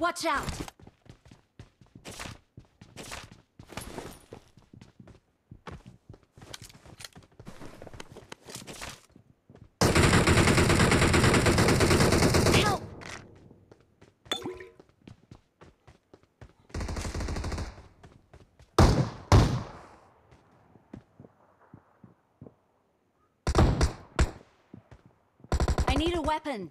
Watch out! Help! I need a weapon.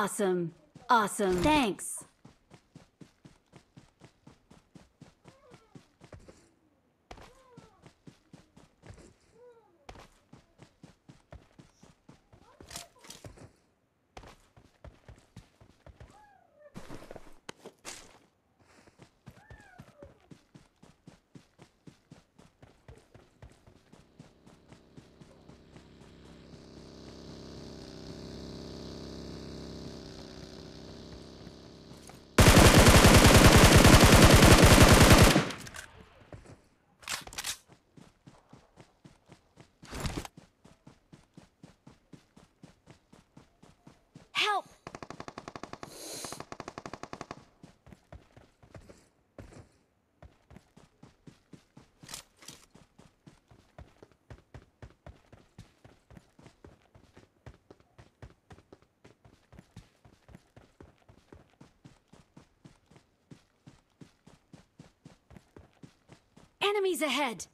Awesome. Awesome. Thanks. Enemies ahead!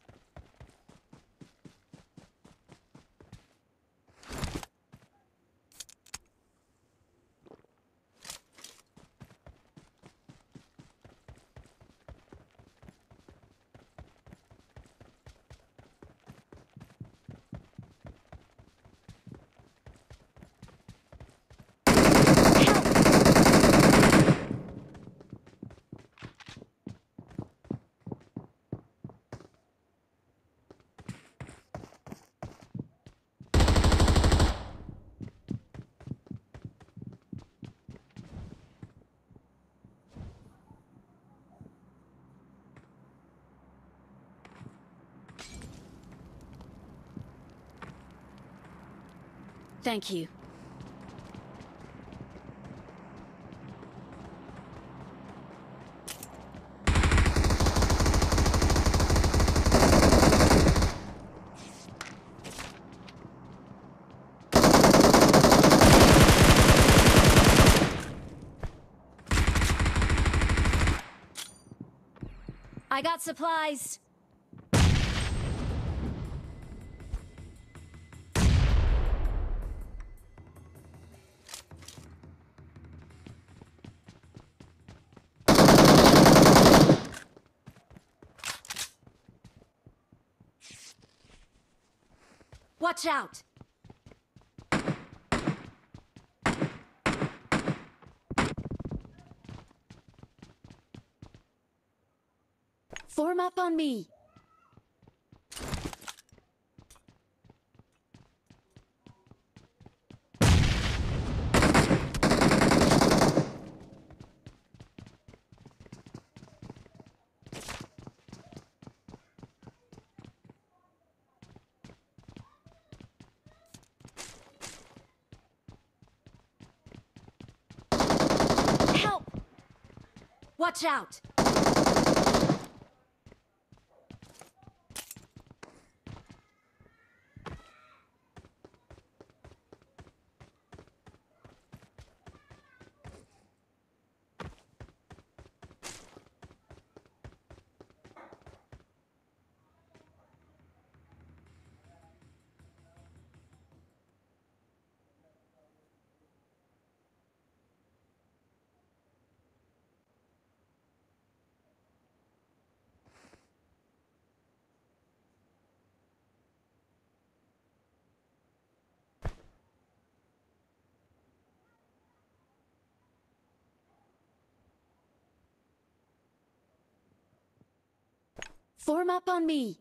Thank you. I got supplies. Watch out! Form up on me! Watch out! Form up on me.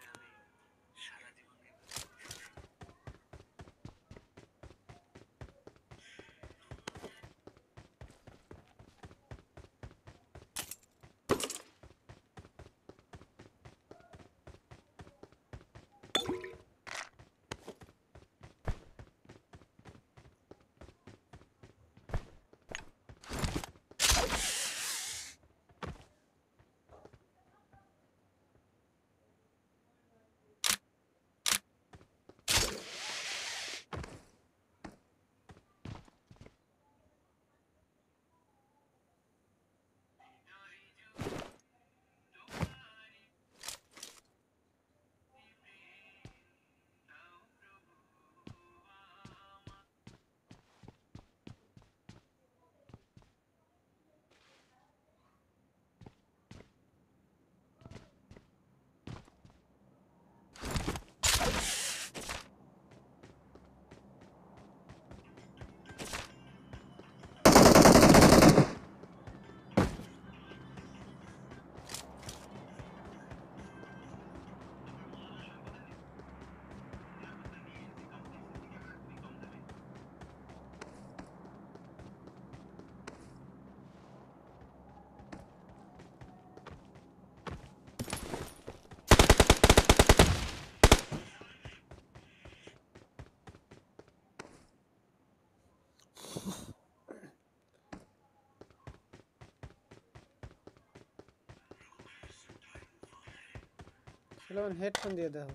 সেলমন headphone দিয়ে দাও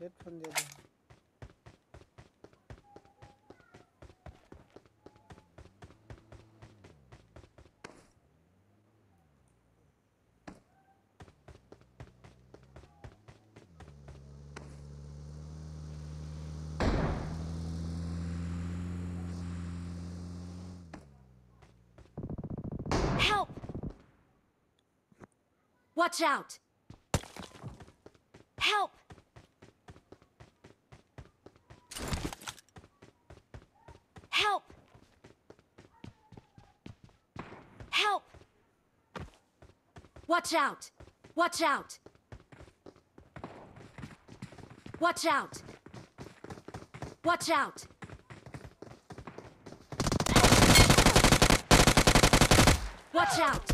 headphone দিয়ে দাও Help! Watch out! Watch out! Watch out! Watch out! Watch out! Watch out!